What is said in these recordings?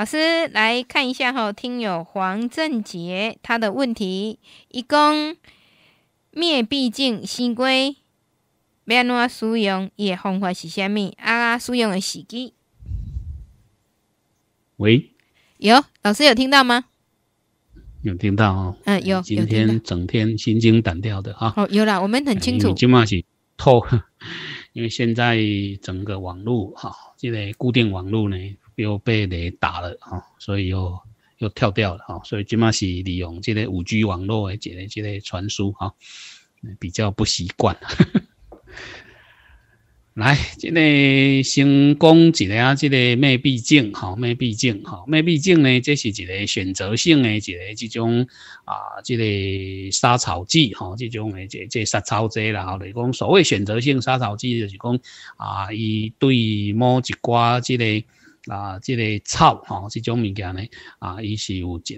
老师来看一下哈，听友黄正杰他的问题：一公灭壁镜新规，变怎使用的方法是虾米？啊，使用的时机？喂，有老师有听到吗？有听到哦，嗯，有，今天整天心惊胆跳的哈。哦，有啦，我们很清楚。你今嘛是透，因为现在整个网络哈，这个固定网络呢。又被雷打了啊，所以又又跳掉了啊，所以今麦是利用这个五 G 网络的这个这个传输啊，比较不习惯。来，这个先讲一下这个灭避镜哈，灭避镜哈，灭避镜呢，这是一个选择性的一个这种啊，这个杀草剂，哈，这种的这这杀草剂啦。来讲所谓选择性杀草剂，就是讲啊，伊对某一寡这个。啊，这个草哈，这种物件呢，啊，伊是有一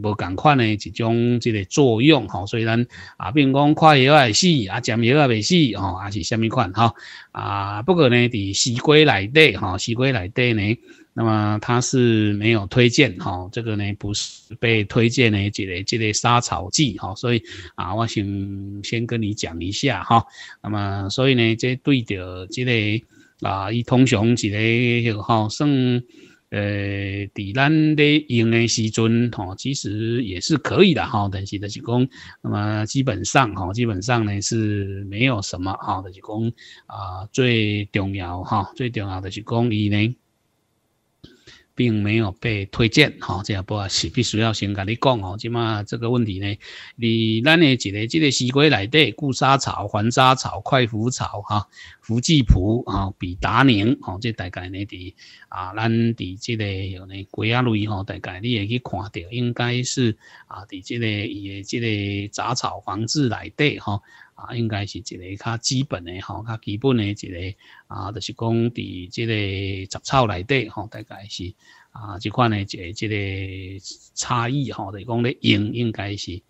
个无同款的一种这个作用哈，所以咱啊，比如讲快药也死，啊，食药也未死哦，啊是虾米款哈，啊，不过呢，伫西瓜内底哈，西瓜内底呢，那么它是没有推荐哈，这个呢不是被推荐的这个这个杀草剂哈，所以啊，我想先跟你讲一下哈，那么所以呢，这对着这个。啊，伊通常一个吼算，呃，伫咱咧用诶时阵吼，其实也是可以的吼，但是就是讲，那么基本上吼，基本上呢是没有什么吼，就是讲啊，最重要哈，最重要的就是讲伊呢。并没有被推荐，哈，这也不啊是必须要先跟你讲哦，这个问题呢，你咱诶一个即个四个内底固沙草、环沙草、快腐草哈、福季蒲啊、比达宁哦，大概呢啊咱伫这个有呢大概你也去看到，应该是啊伫个伊个杂草防治内底哈啊，应该是一个较基本的哈，较基本的一个啊，就是讲伫即个杂草内底大概是。啊，即款诶，即即个差异吼，就讲咧用应该是，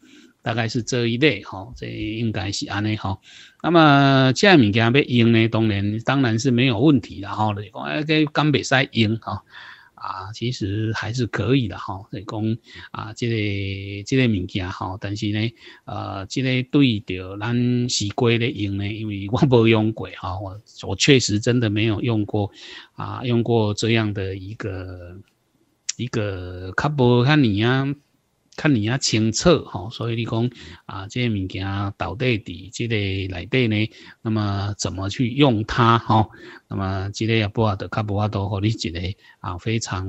大概是这一类吼，这应该是安尼吼。那么这物件要用呢，当然当然是没有问题的吼，就讲诶，个干袂使用哈。啊，其实还是可以的哈，所以讲啊，这类这类物件哈，但是呢，呃，这类对着咱西惯的用呢，因为我没用过哈，我我确实真的没有用过啊，用过这样的一个一个卡波卡尼啊。看你要清楚吼，所以你讲啊，这些物件到底伫即个内底呢？那么怎么去用它吼？那么即个也不啊，得，较不啊多，合理即个啊，非常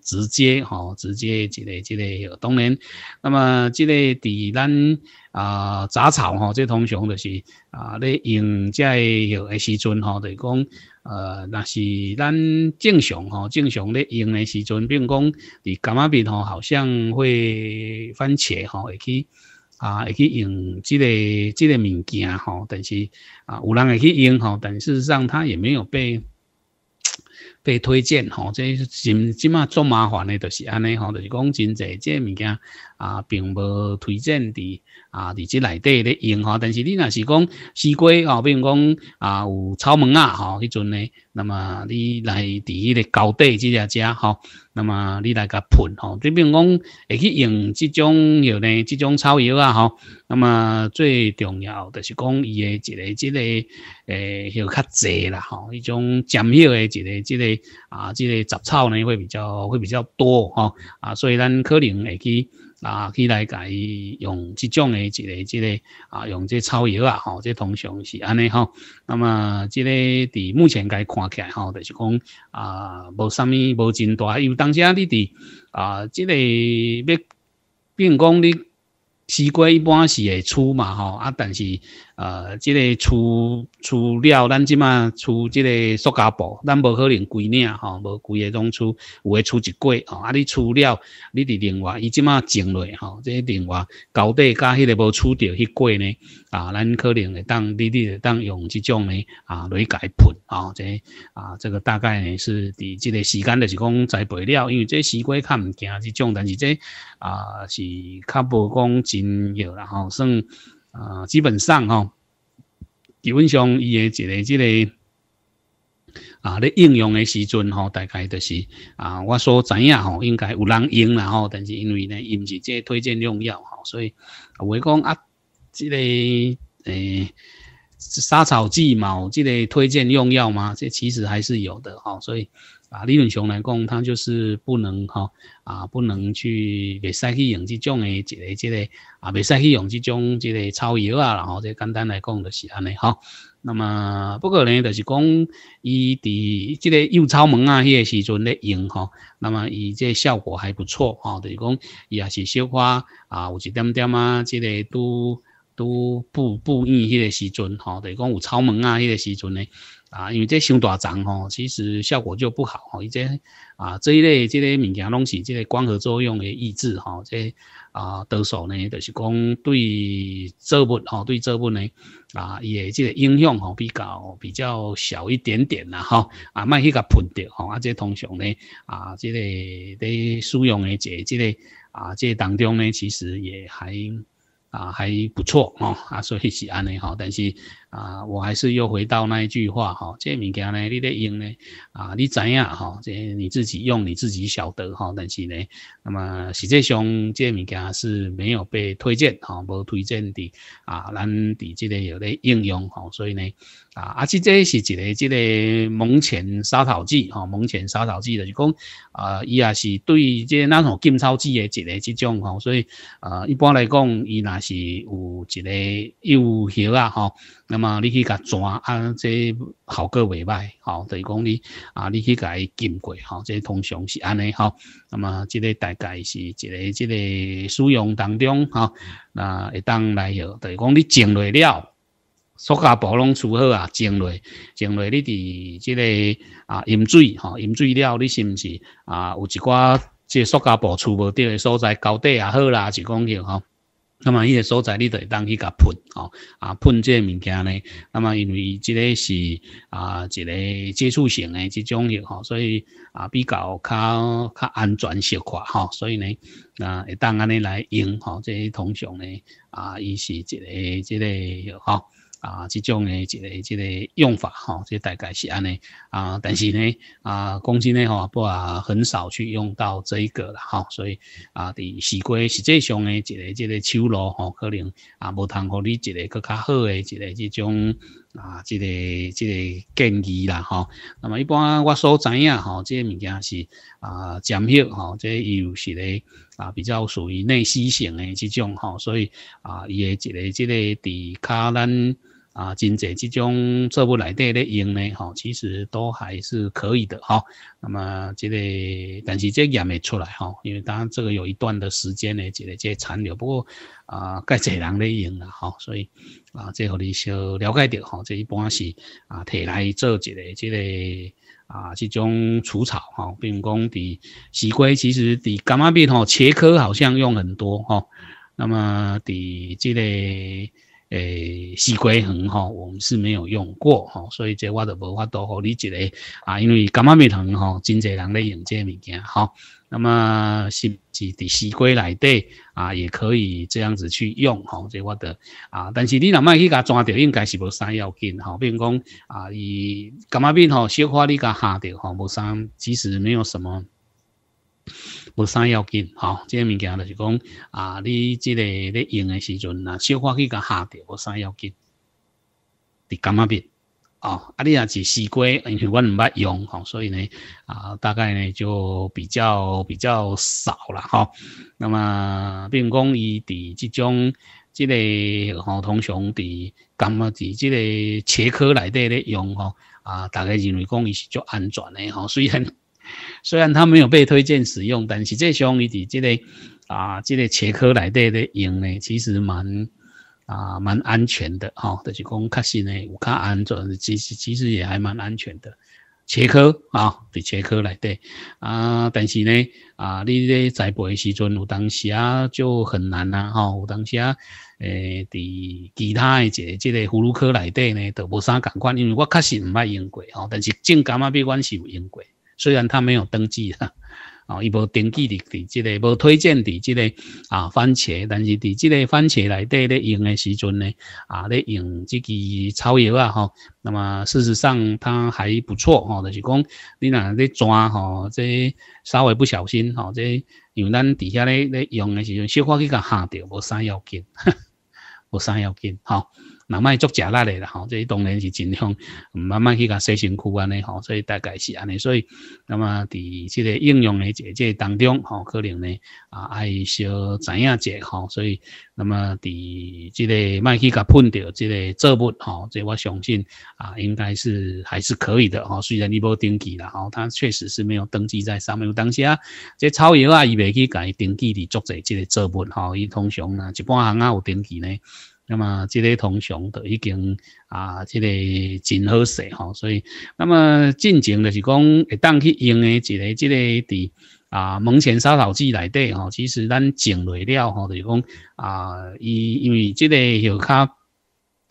直接吼，直接即个即个有当然。那么即个伫咱啊杂草吼，即通常就是啊你用即个有艾氏菌吼，就是讲。呃，那是咱正常吼，正常咧用的时阵，比如讲伫柑仔边吼，好像会番茄吼会去啊，会去用这个这个物件吼，但是啊，有人会去用吼，但事实上他也没有被被推荐吼，即即即嘛做麻烦的，就是安尼吼，就是讲真侪即个物件。啊，并无推荐伫啊伫即内底咧用吼，但是你若是讲四季哦，比如讲啊有草莓啊吼，迄阵呢，那么你来伫迄个高地即只只吼，那么你来甲喷吼，最比如讲会去用即种，又呢即种草药啊吼，那么最重要就是讲伊诶一个即个诶迄较侪啦吼，迄种尖叶诶一个即个啊即个杂草呢会比较会比较多吼，啊所以咱可能会去。啊，去来，介用即种诶，即个即个啊，用即草药啊，吼，即通常是安尼吼。那么即个伫目前介看起来吼，就是讲啊，无啥物，无真大，因为当时啊，你伫啊，即个要，比如讲你。西瓜一般是会储嘛吼，啊，但是呃，即个储储了，咱即马储即个塑胶布，咱无可能规领吼，无规个拢储，有诶储一季吼，啊，你储了，你伫另外，伊即马种落吼，即另外，到底甲迄个无储着迄季呢，啊，咱可能会当，你你当用即种呢，啊，来解盆吼，即，啊，这个大概呢是伫即个时间就是讲栽培了，因为即西瓜较毋惊即种，但是这啊是较无讲。药啦吼，算啊，基本上吼，基本上伊诶一个之个啊，咧应用诶时阵吼，大概就是啊，我所知影吼，应该有人用啦吼，但是因为呢，伊毋是即推荐用药吼，所以话讲啊，之个诶杀草剂嘛，之类推荐用药嘛，这其实还是有的吼，所以。啊，理论上来讲，它就是不能哈，啊，不能去未使去用这种的一个、这个啊，未使去用这种这个草药啊，然后这简单来讲就是安尼哈。那么，不过呢，就是讲，伊伫这个幼草门啊，迄个时阵咧用哈，那么伊这效果还不错哈，就是讲伊也是小花啊，有一点点啊，这个都都不不因迄个时阵哈，就是讲有草门啊，迄个时阵咧。啊，因为这伤大丛吼，其实效果就不好吼，而且啊这一类这类物件拢是这个光合作用的抑制吼，这啊多数呢，就是讲对作物吼，对作物呢啊，也这个影响吼比较比较小一点点呐哈，啊，卖去甲喷掉吼，啊，这通常呢啊，这个在使用的这这个啊这当中呢，其实也还啊还不错哦，啊，所以是安尼吼，但是。啊，我还是又回到那一句话哈，这物件呢，你咧用呢？啊，你知呀哈，这你自己用你自己晓得哈。但是呢，那么实际上这物件是没有被推荐哈，无推荐的啊，咱伫这个有的应用哈，所以呢啊，而且这是一个这个猛犬杀草剂哈，猛犬杀草剂就是讲啊，伊也是对这咱种禁草剂的一个这种哈，所以啊，一般来讲，伊那是有一个幼效啊哈。那么你去甲抓啊，这效果未歹，吼，等于讲你啊，你去甲伊浸过，吼，这通常是安尼，吼。那么即个大概是一个即个使用当中，哈，那当来吼，等于讲你种落了塑胶布拢除好啊，种落种落，你伫这个啊饮水，吼，饮水了，你是毋是啊有一寡即塑胶布出无掉的所在，高低也好啦，就讲去，吼。那么伊个所在，你得当去甲喷哦，啊喷这物件呢。那么因为这个是啊一个接触型的这种药哈，所以啊比较较较安全小块哈。所以呢，那当安尼来用吼，这些通常呢啊，伊是一个一个药哈。啊，这种的一个一个用法哈，这大概是安尼啊，但是呢啊，公真呢哈，不啊很少去用到这一个啦哈，所以啊，第实归实际上的一个一个手喽哈，可能啊无通互你一个搁较好的一个这种啊，一个一个建议啦哈。那么一般我所知影哈，这个物件是啊，煎吼，哈，这又是咧。啊，比较属于内吸型的这种吼，所以啊，伊的一个这个伫抗咱啊，真侪这种作物来底咧用呢，吼，其实都还是可以的哈。那么这个，但是这也没出来哈，因为当然这个有一段的时间呢，一个这残留，不过啊，该侪人咧用啦哈，所以啊，这互你小了解到哈，这一般是啊，摕来做一个这个。啊，这种除草哈，并工、底洗龟其实底伽马病哈，茄科好像用很多哈，那么底这类。诶，西归恒哈，我们是没有用过吼，所以这我都无法度和你个啊，因为感冒病糖吼，真济人咧用这物件哈，那么甚至伫西瓜内底啊，也可以这样子去用哈，这我的啊，但是你若卖去甲抓着，应该是无啥要紧哈，比如讲啊，伊感冒病吼，小化你甲下着吼，无啥，其实没有什么。无啥要紧，吼。即个物件就是讲，啊，你即个咧用诶时阵啦，小翻去下下着，无啥要紧，伫咁啊边，哦，啊你啊是试过，因为阮毋捌用，哦，所以呢，啊，大概呢就比较比较少啦，吼。那么比如讲，伊伫即种即个吼，通常伫咁啊，伫即个切科内底咧用，哦，啊，大家认为讲，伊是足安全诶哦，虽然。虽然它没有被推荐使用，但是这像伊伫即个啊，即个切科内底咧用咧，其实蛮啊蛮安全的吼。就是讲确实咧，有较安全，其实其实也还蛮安全的切科啊，伫切科内底啊，但是咧啊，你咧栽培时阵有当时啊就很难啊吼，有当时啊诶，伫其他诶一个即个葫芦科内底咧，就无啥共款，因为我确实毋爱用过吼，但是正感觉比阮是有用过。虽然他没有登记哈，哦，伊无登记伫伫即个，无推荐伫即个啊番茄，但是伫即个番茄内底咧用的时阵呢，啊咧用这支草药啊吼，那么事实上它还不错吼，就是讲你若咧抓吼，这稍微不小心吼，这用咱底下咧咧用的时阵，小可去甲下着，无啥要紧，无啥要紧哈。慢慢做假啦，嚟啦，吼！所当然，是尽量慢慢去甲洗身躯安尼吼！所以大概是安尼，所以，那么伫这个应用的这这当中，吼，可能呢，啊，爱少知样者，吼！所以，那么伫这个卖去甲喷到这个作物，吼，所我相信啊，应该是还是可以的，吼！虽然你无登记啦，吼，它确实是没有登记在上面当下。这草药啊，伊袂去甲伊登记伫作个这个作物，吼，伊通常啊，一般行啊有登记呢。那么，这个通常都已经啊，这个真好势吼。所以，那么进前就是讲，一旦去用的这个这个在啊门前杀草剂来底吼，其实咱种下了吼，就是讲啊，伊因为这个又较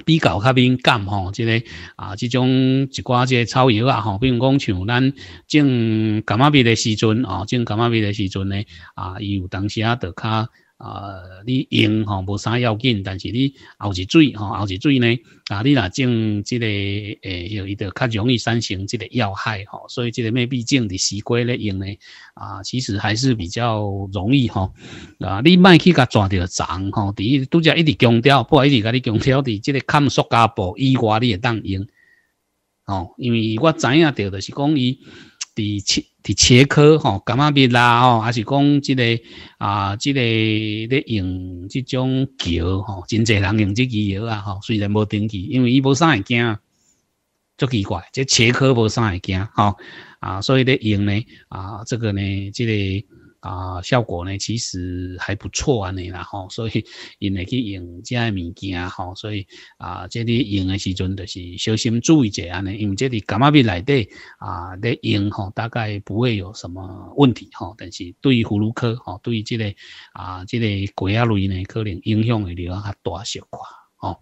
比较较敏感吼，这个啊这种一挂个草药啊吼，比如讲像咱种感冒病的时阵哦，种感冒病的时阵呢啊，伊有当时啊，就较。啊！你用吼无啥要紧，但是你熬一水吼沤一水呢，啊！你若种即个诶，要伊着较容易产生即个要害吼。所以即个咩必种伫西瓜咧用呢？啊，其实还是比较容易吼。啊！你卖去甲抓着虫吼，伫拄则一直强调，不好意思，你强调伫即个抗胶布以外，你会当用。哦，因为我知影着着是讲伊伫七。切科吼，感觉袂啦吼，还是讲即个啊，即个咧用即种药吼，真侪人用即支药啊吼，虽然无登记，因为伊无啥会惊，足奇怪，即切科无啥会惊吼，啊，所以咧用咧啊，这个呢，即个。啊，效果呢其实还不错啊，你然后所以因为去用这些物件吼，所以啊这里用的时阵就是小心注意一下呢，因为这里感冒病内底啊在用吼，大概不会有什么问题吼，但是对于葫芦科吼，对于这个啊这个骨啊类呢，可能影响会比较大小块。哦，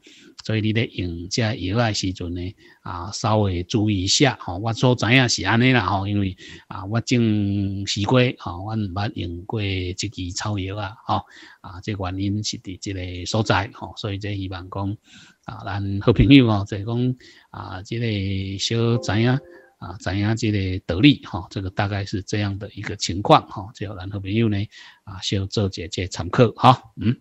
所以你咧用这药啊时阵呢，啊稍微注意一下。吼，我所知影是安尼啦，吼，因为啊我正西过，吼，我毋捌用过即支草药啊，吼，啊，即原因是伫即个所在，吼，所以即希望讲啊，咱好朋友啊，是讲啊，即个小知影，啊，知影即个得力，吼，这个大概是这样的一个情况，吼，就咱好朋友呢，啊，小做一借参考，哈，嗯。